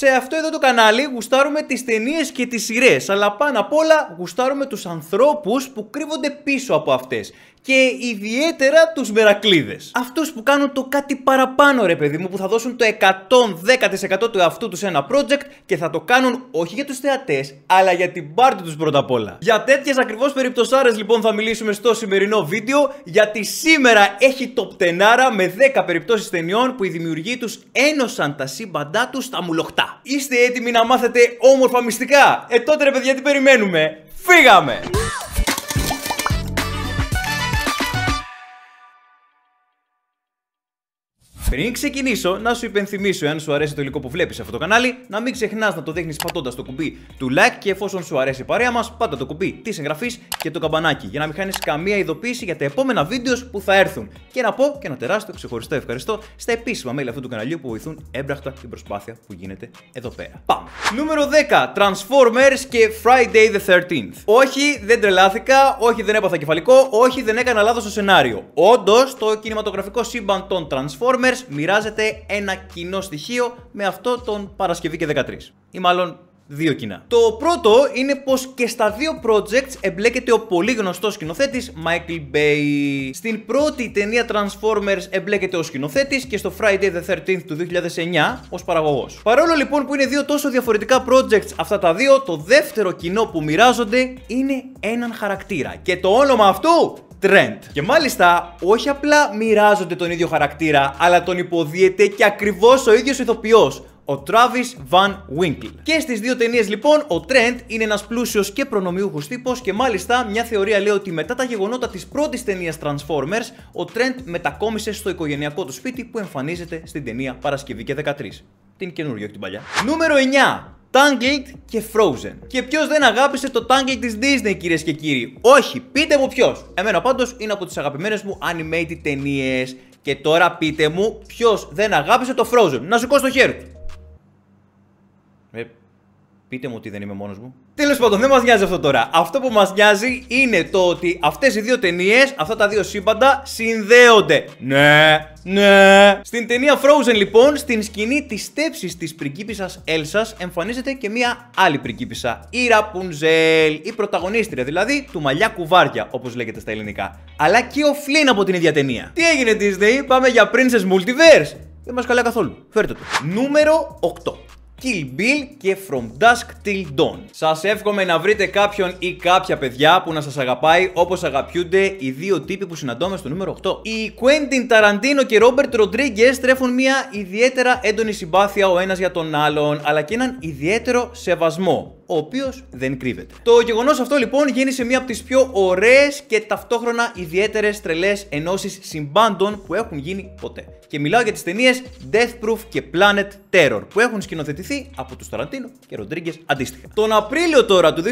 σε αυτό εδώ το κανάλι γουστάρουμε τις ταινίες και τις σειρές, αλλά πάνω απ' όλα γουστάρουμε τους ανθρώπους που κρύβονται πίσω από αυτές και ιδιαίτερα τους μερακλίδες. Αυτούς που κάνουν το κάτι παραπάνω ρε παιδί μου, που θα δώσουν το 110% του αυτού τους σε ένα project και θα το κάνουν όχι για τους θεατές, αλλά για την πάρτι τους πρώτα απ' όλα. Για τέτοιες ακριβώς περιπτωσάρες λοιπόν θα μιλήσουμε στο σημερινό βίντεο, γιατί σήμερα έχει το πτενάρα με 10 περιπτώσεις ταινιών που οι δημιουργοί τους ένωσαν τα σύμπαντά τους στα μουλοχτά. Είστε έτοιμοι να μάθετε όμορφα μυστικά? Ε τότε ρε παιδιά τι περιμένουμε, φύγαμε! Πριν ξεκινήσω, να σου υπενθυμίσω, εάν σου αρέσει το υλικό που βλέπεις σε αυτό το κανάλι, να μην ξεχνάς να το δείχνεις πατώντας το κουμπί του like και εφόσον σου αρέσει η παρέα μας, πάτα το κουμπί της εγγραφής και το καμπανάκι για να μην χάνεις καμία ειδοποίηση για τα επόμενα βίντεος που θα έρθουν. Και να πω και ένα τεράστιο ξεχωριστό ευχαριστώ στα επίσημα μέλη αυτού του καναλιού που βοηθούν έμπραχτα την προσπάθεια που γίνεται εδώ πέρα. Πάμε. Νούμερο 10. Transformers και Friday the 13th. Όχι, δεν τρελάθηκα, όχι, δεν έπαθα κεφαλικό, όχι, δεν έκανα λάθος στο σενάριο. Όντως, το κινηματογραφικό σύμπαν των Transformers μοιράζεται ένα κοινό στοιχείο με αυτό τον Παρασκευή και 13. Ή μάλλον δύο κοινά. Το πρώτο είναι πως και στα δύο projects εμπλέκεται ο πολύ γνωστός σκηνοθέτης Michael Bay. Στην πρώτη ταινία Transformers εμπλέκεται ο σκηνοθέτης και στο Friday the 13th του 2009 ως παραγωγός. Παρόλο λοιπόν που είναι δύο τόσο διαφορετικά projects αυτά τα δύο, το δεύτερο κοινό που μοιράζονται είναι έναν χαρακτήρα και το όνομα αυτού και μάλιστα, όχι απλά μοιράζονται τον ίδιο χαρακτήρα, αλλά τον υποδιέται και ακριβώς ο ίδιος ηθοποιός, ο Travis Van Winkle. Και στις δύο ταινίες λοιπόν, ο Τρέντ είναι ένας πλούσιος και προνομιούχος τύπος και μάλιστα μια θεωρία λέει ότι μετά τα γεγονότα της πρώτης ταινίας Transformers, ο Τρέντ μετακόμισε στο οικογενειακό του σπίτι που εμφανίζεται στην ταινία Παρασκευή και 13. Την καινούργια, και την παλιά. Νούμερο 9. Tangled και Frozen. Και ποιος δεν αγάπησε το Tangled της Disney, κυρίες και κύριοι. Όχι, πείτε μου ποιος. Εμένα πάντως είναι από τις αγαπημένες μου animated ταινίες. Και τώρα πείτε μου ποιος δεν αγάπησε το Frozen. Να σηκώσει το χέρι του. Ε, Πείτε μου ότι δεν είμαι μόνος μου. Τέλος πάντων, δεν μας νοιάζει αυτό τώρα. Αυτό που μας νοιάζει είναι το ότι αυτές οι δύο ταινίες, αυτά τα δύο σύμπαντα, συνδέονται. Ναι, ναι. Στην ταινία Frozen, λοιπόν, στην σκηνή της τέψη της πριγκίπισσας Έλσας, εμφανίζεται και μία άλλη πριγκίπισσα. Η Ραπουνζέλ, η πρωταγωνίστρια δηλαδή του μαλλιά κουβάρια, όπως λέγεται στα ελληνικά. Αλλά και ο Φλίν από την ίδια ταινία. Τι έγινε Disney, πάμε για Princess Multiverse. Δεν μας καλά καθόλου. Φέρτε το. Νούμερο 8. Kill Bill και From Dusk Till Dawn. Σας εύχομαι να βρείτε κάποιον ή κάποια παιδιά που να σας αγαπάει όπως αγαπιούνται οι δύο τύποι που συναντώμε στο νούμερο 8. Οι Quentin Tarantino και Robert Rodriguez τρέφουν μια ιδιαίτερα έντονη συμπάθεια ο ένας για τον άλλον αλλά και έναν ιδιαίτερο σεβασμό ο οποίος δεν κρύβεται. Το γεγονός αυτό λοιπόν σε μία από τις πιο ωραίες και ταυτόχρονα ιδιαίτερες τρελές ενώσεις συμπάντων που έχουν γίνει ποτέ. Και μιλάω για τις ταινίες Death Proof και Planet Terror που έχουν σκηνοθετηθεί από τους Ταραντίνο και Ροντρίγκες αντίστοιχα. Τον Απρίλιο τώρα του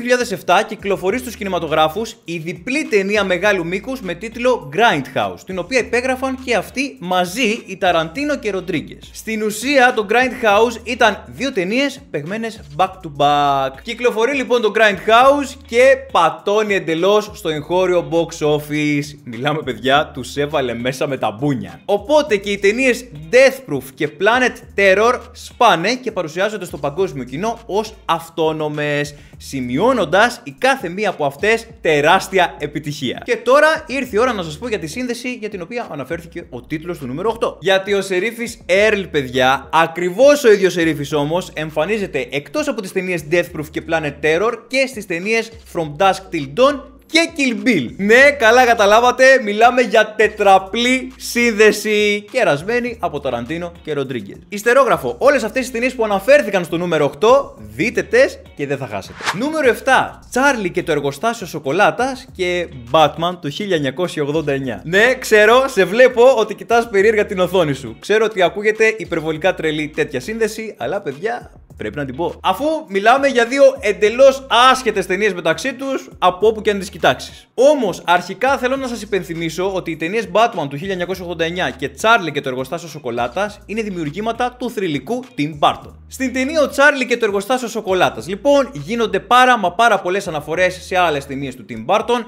2007 κυκλοφορεί στους κινηματογράφους η διπλή ταινία μεγάλου μήκους με τίτλο Grindhouse, την οποία υπέγραφαν και αυτοί μαζί οι Ταραντίνο και Ροντρίγκες. Στην ουσία το Grindhouse ήταν δύο ταινίες πεγμένες back to back. Κυκλοφορεί λοιπόν το Grindhouse και πατώνει εντελώς στο εγχώριο box office. Μιλάμε, παιδιά, τους έβαλε μέσα με τα μπούνια. Οπότε και οι ταινίες Death Proof και Planet Terror σπάνε και παρουσιάζονται στο παγκόσμιο κοινό ως αυτόνομες, σημειώνοντας η κάθε μία από αυτές τεράστια επιτυχία. Και τώρα ήρθε η ώρα να σας πω για τη σύνδεση για την οποία αναφέρθηκε ο τίτλος του νούμερο 8. Γιατί ο Σερίφης Earl, παιδιά, ακριβώς ο ίδιος Σερίφης όμως, εμφανίζεται εκτός από τις ταινίες Death Proof και Planet Terror και στις ταινίες From Dusk Till Dawn και Kill Bill. Ναι, καλά καταλάβατε, μιλάμε για τετραπλή σύνδεση κερασμένη από Ταραντίνο και Ροντρίγκες. Ιστερόγραφο, όλες αυτές τι ταινίες που αναφέρθηκαν στο νούμερο 8, δείτε τες και δεν θα χάσετε. Νούμερο 7, Τσάρλι και το εργοστάσιο σοκολάτας και Batman του 1989. Ναι, ξέρω, σε βλέπω ότι κοιτάς περίεργα την οθόνη σου. Ξέρω ότι ακούγεται υπερβολικά τρελή τέτοια σύνδεση, αλλά παιδιά, Πρέπει να την πω. Αφού μιλάμε για δύο εντελώς άσχετες ταινίες μεταξύ τους, από όπου και αν τις κοιτάξεις. Όμως, αρχικά θέλω να σας υπενθυμίσω ότι οι ταινίες Batman του 1989 και Charlie και το εργοστάσιο σοκολάτας είναι δημιουργήματα του θρηλυκού Tim Burton. Στην ταινία Ο Charlie και το εργοστάσιο σοκολάτας, λοιπόν, γίνονται πάρα μα πάρα πολλές αναφορές σε άλλες ταινίες του Tim Burton.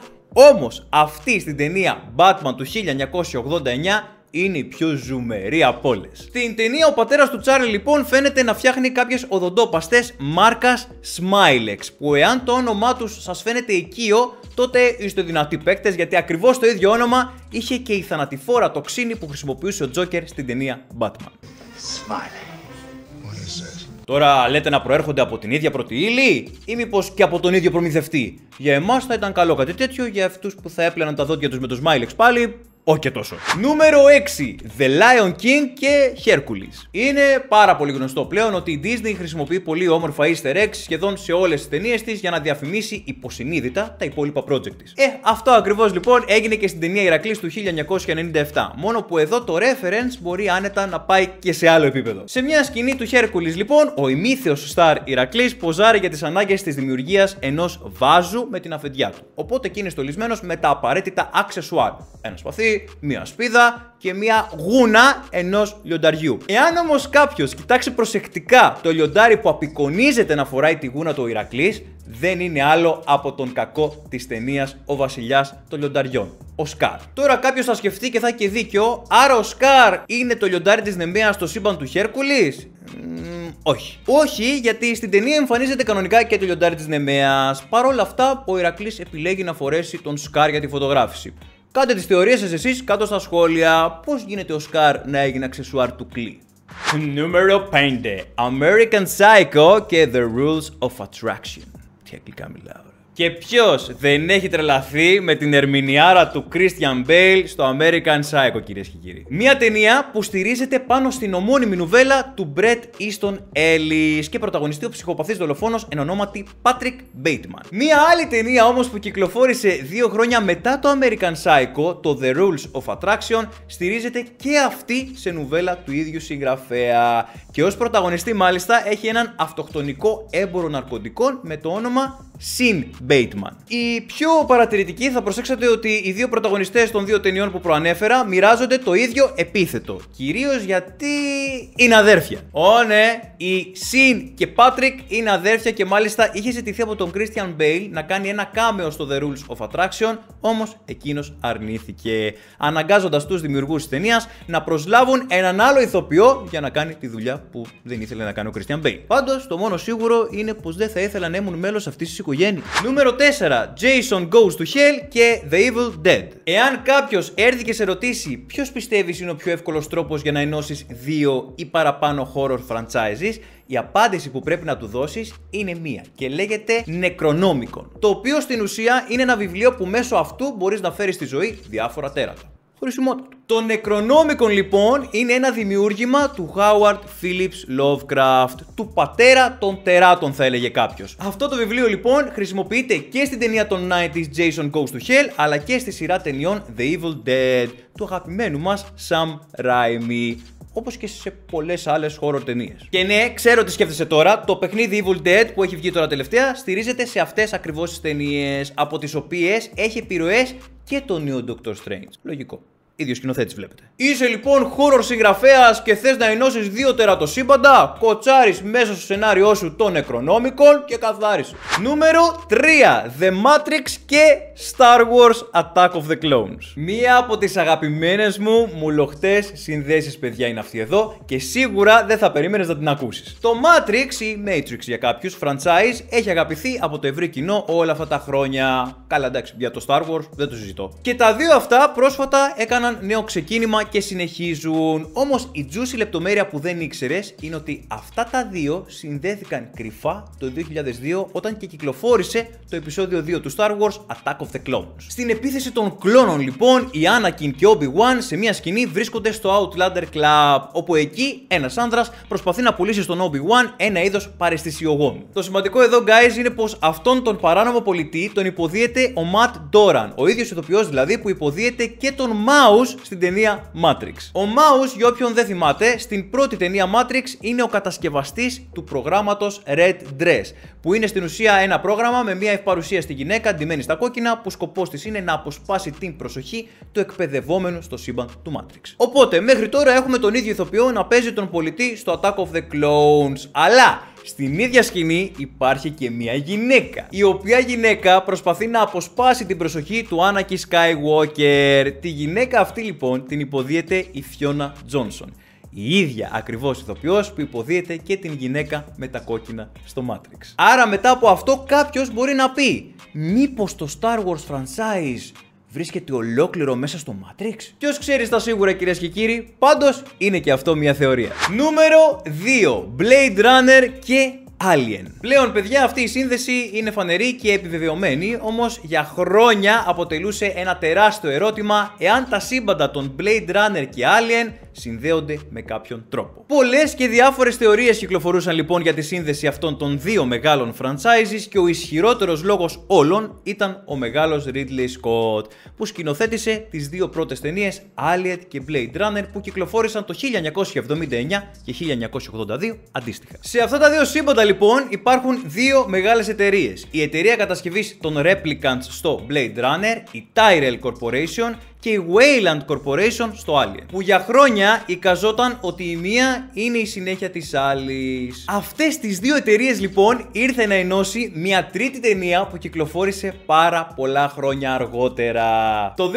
Όμω, αυτή στην ταινία Batman του 1989 είναι η πιο ζουμερή από όλες. Στην ταινία ο πατέρας του Τσάρλι λοιπόν φαίνεται να φτιάχνει κάποιες οδοντόπαστες μάρκας Smilex που εάν το όνομά τους σας φαίνεται οικείο, τότε είστε δυνατοί παίκτες γιατί ακριβώς το ίδιο όνομα είχε και η θανατηφόρα τοξίνη που χρησιμοποιούσε ο Τζόκερ στην ταινία Batman. Smiley. Τώρα λέτε να προέρχονται από την ίδια πρώτη ύλη ή μήπως και από τον ίδιο προμηθευτή. Για εμάς θα ήταν καλό κάτι τέτοιο, για αυτούς που θα έπλαιναν τα δόντια τους με το Smilex πάλι όχι και τόσο. Νούμερο 6. The Lion King και Hercules. Είναι πάρα πολύ γνωστό πλέον ότι η Disney χρησιμοποιεί πολύ όμορφα easter eggs σχεδόν σε όλες τις ταινίες της για να διαφημίσει υποσυνείδητα τα υπόλοιπα project της. Ε, αυτό ακριβώς λοιπόν έγινε και στην ταινία Ηρακλής του 1997. Μόνο που εδώ το reference μπορεί άνετα να πάει και σε άλλο επίπεδο. Σε μια σκηνή του Hercules λοιπόν, ο ημίθιος star Ηρακλής ποζάρει για τις ανάγκες της δημιουργίας ενός βάζου με την αφεντιά του. Οπότε εκεί είναι στολισμένος με τα απαραίτητα accessoire. Ένας σπαθί, μία σπίδα και μία γούνα ενός λιονταριού. Εάν όμως κάποιος κοιτάξει προσεκτικά το λιοντάρι που απεικονίζεται να φοράει τη γούνα του Ηρακλής, δεν είναι άλλο από τον κακό της ταινίας Ο Βασιλιάς των Λιονταριών. Ο Σκάρ. Τώρα κάποιος θα σκεφτεί και θα έχει δίκιο, άρα ο Σκάρ είναι το λιοντάρι της Νεμαία στο σύμπαν του Χέρκουλης. Όχι. Όχι, γιατί στην ταινία εμφανίζεται κανονικά και το λιοντάρι της Νεμαία. Παρ' όλα αυτά, ο Ηρακλής επιλέγει να φορέσει τον Σκάρ για τη φωτογράφηση. Κάντε τις θεωρίες σας εσείς κάτω στα σχόλια πώς γίνεται ο Σκάρ να έγινε αξεσουάρ του κλί. Νούμερο 5. American Psycho και The Rules of Attraction. Τι αγγλικά μιλάω. Και ποιος δεν έχει τρελαθεί με την ερμηνιάρα του Christian Bale στο American Psycho, κυρίες και κύριοι. Μια ταινία που στηρίζεται πάνω στην ομώνυμη νουβέλα του Brett Easton Ellis και πρωταγωνιστεί ο ψυχοπαθής δολοφόνος εν ονόματι Patrick Bateman. Μια άλλη ταινία όμως που κυκλοφόρησε δύο χρόνια μετά το American Psycho, το The Rules of Attraction, στηρίζεται και αυτή σε νουβέλα του ίδιου συγγραφέα. Και ως πρωταγωνιστή μάλιστα έχει έναν αυτοκτονικό έμπορο ναρκωτικών με το όνομα Sin Bateman. Οι πιο παρατηρητική θα προσέξατε ότι οι δύο πρωταγωνιστές των δύο ταινιών που προανέφερα μοιράζονται το ίδιο επίθετο. Κυρίως γιατί είναι αδέρφια. Ω ναι, η Σιν και Πάτρικ είναι αδέρφια και μάλιστα είχε ζητηθεί από τον Christian Bale να κάνει ένα κάμεο στο The Rules of Attraction, όμως εκείνος αρνήθηκε, Αναγκάζοντας τους δημιουργούς της ταινίας να προσλάβουν έναν άλλο ηθοποιό για να κάνει τη δουλειά που δεν ήθελε να κάνει ο Christian Bale. Πάντως, το μόνο σίγουρο είναι πως δεν θα ήθελα να ήμουν μέλος αυτής της οικογένειας. Νούμερο 4. Jason Goes to Hell και The Evil Dead. Εάν κάποιος έρθει και σε ρωτήσει ποιος πιστεύεις είναι ο πιο εύκολος τρόπος για να ενώσεις δύο ή παραπάνω horror franchises, η απάντηση που πρέπει να του δώσεις είναι μία και λέγεται Necronomicon. Το οποίο στην ουσία είναι ένα βιβλίο που μέσω αυτού μπορείς να φέρεις στη ζωή διάφορα τέρατα χρησιμότητα Το Necronomicon λοιπόν είναι ένα δημιούργημα του Howard Phillips Lovecraft, του πατέρα των τεράτων θα έλεγε κάποιος. Αυτό το βιβλίο λοιπόν χρησιμοποιείται και στην ταινία των 90 Jason Goes to Hell, αλλά και στη σειρά ταινιών The Evil Dead, του αγαπημένου μας Sam Raimi όπως και σε πολλές άλλες χώρο ταινίες. Και ναι, ξέρω τι σκέφτεσαι τώρα. Το παιχνίδι Evil Dead που έχει βγει τώρα τελευταία στηρίζεται σε αυτές ακριβώς τις ταινίες, από τις οποίες έχει επιρροές και το νέο Doctor Strange. Λογικό ίδιος σκηνοθέτης βλέπετε. Είσαι λοιπόν χώρος συγγραφέας και θες να ενώσεις δύο τερατοσύμπαντα, κοτσάρεις μέσα στο σενάριό σου των Necronomicon και καθάρισε. Νούμερο 3. The Matrix και Star Wars Attack of the Clones. Μία από τις αγαπημένες μου μουλοχτές συνδέσεις, παιδιά, είναι αυτή εδώ και σίγουρα δεν θα περίμενες να την ακούσεις. Το Matrix ή Matrix για κάποιους franchise έχει αγαπηθεί από το ευρύ κοινό όλα αυτά τα χρόνια. Καλά, εντάξει, για το Star Wars δεν το συζητώ. Και τα δύο αυτά πρόσφατα έκανα έκαναν νέο ξεκίνημα και συνεχίζουν. Όμως η juicy λεπτομέρεια που δεν ήξερες είναι ότι αυτά τα δύο συνδέθηκαν κρυφά το 2002 όταν και κυκλοφόρησε το επεισόδιο 2 του Star Wars Attack of the Clones. Στην επίθεση των κλόνων λοιπόν, η Anakin και Obi-Wan σε μια σκηνή βρίσκονται στο Outlander Club, όπου εκεί ένας άνδρας προσπαθεί να πουλήσει στον Obi-Wan ένα είδος παρεστησιογόνου. Το σημαντικό εδώ, guys, είναι πως αυτόν τον παράνομο πολιτή τον υποδίεται ο Matt Doran, ο ίδιος ηθοποιός δηλαδή που υποδίεται και τον Μάους Μάους στην ταινία Matrix. Ο Μάους, για όποιον δεν θυμάται, στην πρώτη ταινία Matrix είναι ο κατασκευαστής του προγράμματος Red Dress, που είναι στην ουσία ένα πρόγραμμα με μια ευπαρουσία στη γυναίκα ντυμένη στα κόκκινα, που σκοπός της είναι να αποσπάσει την προσοχή του εκπαιδευόμενου στο σύμπαν του Matrix. Οπότε, μέχρι τώρα έχουμε τον ίδιο ηθοποιό να παίζει τον πολιτή στο Attack of the Clones, αλλά στην ίδια σκηνή υπάρχει και μια γυναίκα, η οποία γυναίκα προσπαθεί να αποσπάσει την προσοχή του Άνακη Skywalker. Τη γυναίκα αυτή λοιπόν την υποδίεται η Φιώνα Τζόνσον. Η ίδια ακριβώς ηθοποιός που υποδίεται και την γυναίκα με τα κόκκινα στο Matrix. Άρα μετά από αυτό κάποιος μπορεί να πει μήπως το Star Wars franchise βρίσκεται ολόκληρο μέσα στο Matrix. Ποιο ξέρεις τα σίγουρα, κυρίες και κύριοι, πάντως είναι και αυτό μια θεωρία. Νούμερο 2. Blade Runner και Alien. Πλέον, παιδιά, αυτή η σύνδεση είναι φανερή και επιβεβαιωμένη, όμως για χρόνια αποτελούσε ένα τεράστιο ερώτημα εάν τα σύμπαντα των Blade Runner και Alien συνδέονται με κάποιον τρόπο. Πολλές και διάφορες θεωρίες κυκλοφορούσαν λοιπόν για τη σύνδεση αυτών των δύο μεγάλων franchises και ο ισχυρότερος λόγος όλων ήταν ο μεγάλος Ridley Scott, που σκηνοθέτησε τις δύο πρώτες ταινίες Alien και Blade Runner που κυκλοφόρησαν το 1979 και 1982 αντίστοιχα. Σε αυτά τα δύο σύμπαντα λοιπόν λοιπόν υπάρχουν δύο μεγάλες εταιρείες. Η εταιρεία κατασκευής των Replicants στο Blade Runner, η Tyrell Corporation και η Wayland Corporation στο Alien. Που για χρόνια εικαζόταν ότι η μία είναι η συνέχεια της άλλης. Αυτές τις δύο εταιρείες λοιπόν ήρθε να ενώσει μια τρίτη ταινία που κυκλοφόρησε πάρα πολλά χρόνια αργότερα. Το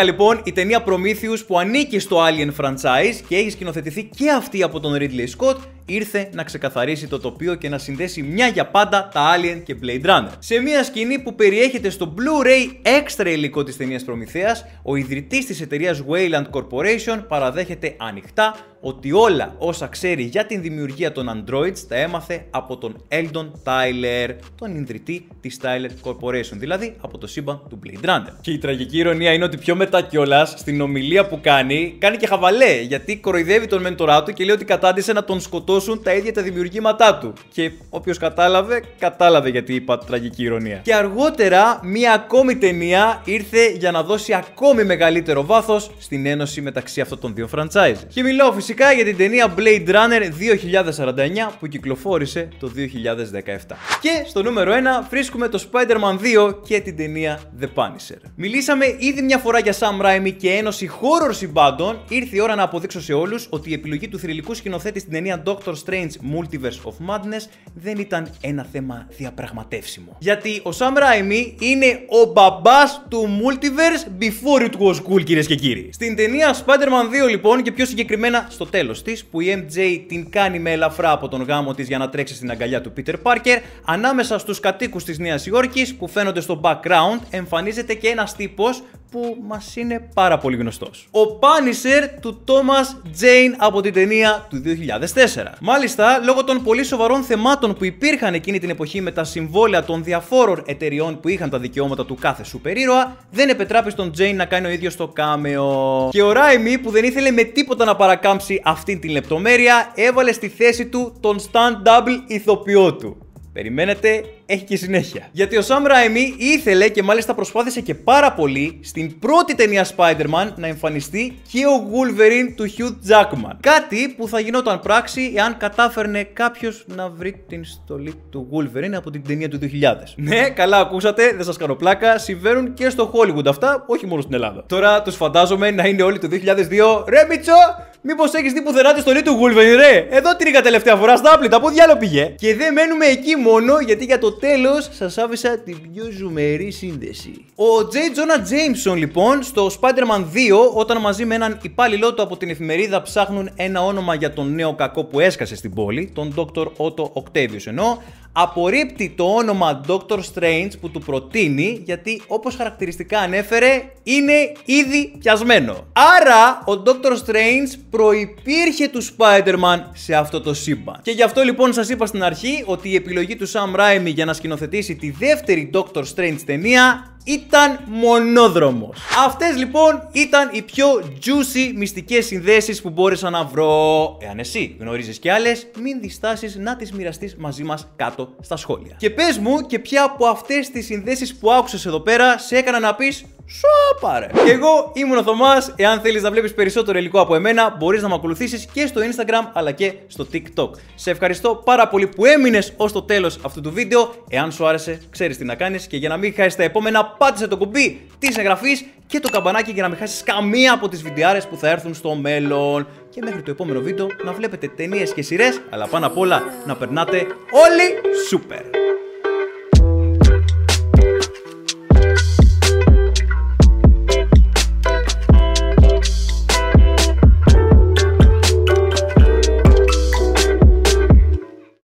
2012 λοιπόν η ταινία Prometheus που ανήκει στο Alien franchise και έχει σκηνοθετηθεί και αυτή από τον Ridley Scott ήρθε να ξεκαθαρίσει το τοπίο και να συνδέσει μια για πάντα τα Alien και Blade Runner. Σε μια σκηνή που περιέχεται στο Blu-ray έξτρα υλικό της ταινίας Προμηθέας, ο ιδρυτής της εταιρείας Wayland Corporation παραδέχεται ανοιχτά ότι όλα όσα ξέρει για την δημιουργία των Androids τα έμαθε από τον Eldon Tyler, τον ιδρυτή της Tyler Corporation, δηλαδή από το σύμπαν του Blade Runner. Και η τραγική ηρωνία είναι ότι πιο μετά κιόλας στην ομιλία που κάνει, κάνει και χαβαλέ, γιατί κοροϊδεύει τον μέντορά του και λέει ότι κατάντησε να τον σκοτώσουν τα ίδια τα δημιουργήματά του. Και όποιος κατάλαβε, κατάλαβε γιατί είπα τραγική ηρωνία. Και αργότερα μία ακόμη ταινία ήρθε για να δώσει ακόμη μεγαλύτερο βάθος στην ένωση μεταξύ αυτών των δύο franchise. Και μιλάω φυσικά για την ταινία Blade Runner 2049 που κυκλοφόρησε το 2017. Και στο νούμερο 1 βρίσκουμε το Spider-Man 2 και την ταινία The Punisher. Μιλήσαμε ήδη μια φορά για Sam Raimi και ένωση horror συμπάντων. Ήρθε η ώρα να αποδείξω σε όλους ότι η επιλογή του θρηλυκού σκηνοθέτη στην ταινία Doctor Strange Multiverse of Madness δεν ήταν ένα θέμα διαπραγματεύσιμο. Γιατί ο Sam Raimi είναι ο μπαμπάς του Multiverse before it was cool, κυρίες και κύριοι. Στην ταινία Spider-Man 2, λοιπόν, και πιο συγκεκριμένα στο τέλος της, που η MJ την κάνει με ελαφρά από τον γάμο της για να τρέξει στην αγκαλιά του Peter Parker, ανάμεσα στους κατοίκους της Νέας Υόρκης που φαίνονται στο background, εμφανίζεται και ένας τύπος που μας είναι πάρα πολύ γνωστός. Ο Punisher του Thomas Jane από την ταινία του 2004. Μάλιστα, λόγω των πολύ σοβαρών θεμάτων που υπήρχαν εκείνη την εποχή με τα συμβόλαια των διαφόρων εταιριών που είχαν τα δικαιώματα του κάθε σούπερ ήρωα, δεν επετράπη στον Jane να κάνει ο ίδιος το κάμεο. Και ο Ράιμι που δεν ήθελε με τίποτα να παρακάμψει αυτήν την λεπτομέρεια, έβαλε στη θέση του τον stand double ηθοποιό του. Περιμένετε έχει και συνέχεια. Γιατί ο Sam Raimi ήθελε και μάλιστα προσπάθησε και πάρα πολύ στην πρώτη ταινία Spider-Man να εμφανιστεί και ο Wolverine του Hugh Jackman. Κάτι που θα γινόταν πράξη εάν κατάφερνε κάποιος να βρει την στολή του Wolverine από την ταινία του 2000. Ναι, καλά ακούσατε, δεν σας κάνω πλάκα. Συμβαίνουν και στο Hollywood αυτά, όχι μόνο στην Ελλάδα. Τώρα τους φαντάζομαι να είναι όλοι το 2002. Ρε Μίτσο, μήπως έχεις δει πουθενά τη στολή του Wolverine, ρε! Εδώ την είχα τελευταία φορά στα άπλητα, πού διάλο πήγε. Και δεν μένουμε εκεί μόνο γιατί για το Τέλος, σας άφησα την πιο ζουμερή σύνδεση. Ο J. Jonah Jameson, λοιπόν, στο Spider-Man 2, όταν μαζί με έναν υπάλληλό του από την εφημερίδα ψάχνουν ένα όνομα για τον νέο κακό που έσκασε στην πόλη, τον Dr. Otto Octavius ενώ, απορρίπτει το όνομα Doctor Strange που του προτείνει γιατί όπως χαρακτηριστικά ανέφερε είναι ήδη πιασμένο. Άρα ο Doctor Strange προϋπήρχε του Spider-Man σε αυτό το σύμπαν. Και γι' αυτό λοιπόν σας είπα στην αρχή ότι η επιλογή του Sam Raimi για να σκηνοθετήσει τη δεύτερη Doctor Strange ταινία ήταν μονόδρομος. Αυτές λοιπόν ήταν οι πιο juicy μυστικές συνδέσεις που μπόρεσα να βρω. Εάν εσύ γνωρίζεις και άλλες, μην διστάσεις να τις μοιραστείς μαζί μας κάτω στα σχόλια. Και πες μου και ποια από αυτές τις συνδέσεις που άκουσες εδώ πέρα σε έκανα να πεις Σόπαρε! Και εγώ ήμουν ο Θωμάς. Εάν θέλεις να βλέπεις περισσότερο υλικό από εμένα, μπορείς να με ακολουθήσεις και στο Instagram αλλά και στο TikTok. Σε ευχαριστώ πάρα πολύ που έμεινες ως το τέλος αυτού του βίντεο. Εάν σου άρεσε, ξέρεις τι να κάνεις. Και για να μην χάσεις τα επόμενα, πάτησε το κουμπί της εγγραφής και το καμπανάκι για να μην χάσεις καμία από τις βιντεάρες που θα έρθουν στο μέλλον. Και μέχρι το επόμενο βίντεο να βλέπετε ταινίες και σειρές, αλλά πάνω απ' όλα να περνάτε όλοι super!